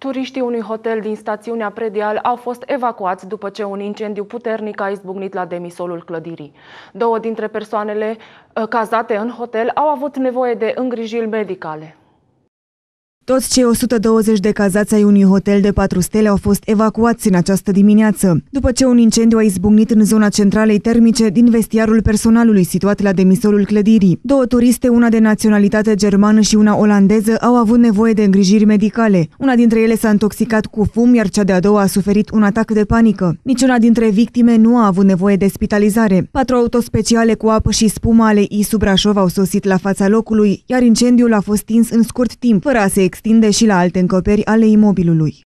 Turiștii unui hotel din stațiunea Predial au fost evacuați după ce un incendiu puternic a izbucnit la demisolul clădirii. Două dintre persoanele uh, cazate în hotel au avut nevoie de îngrijiri medicale. Toți cei 120 de cazați ai unui hotel de 4 stele au fost evacuați în această dimineață, după ce un incendiu a izbucnit în zona centralei termice din vestiarul personalului situat la demisolul clădirii. Două turiste, una de naționalitate germană și una olandeză, au avut nevoie de îngrijiri medicale. Una dintre ele s-a intoxicat cu fum, iar cea de-a doua a suferit un atac de panică. Niciuna dintre victime nu a avut nevoie de spitalizare. Patru autospeciale cu apă și spumă ale ISU Brașov au sosit la fața locului, iar incendiul a fost stins în scurt timp, fără a se extinde și la alte încăperi ale imobilului.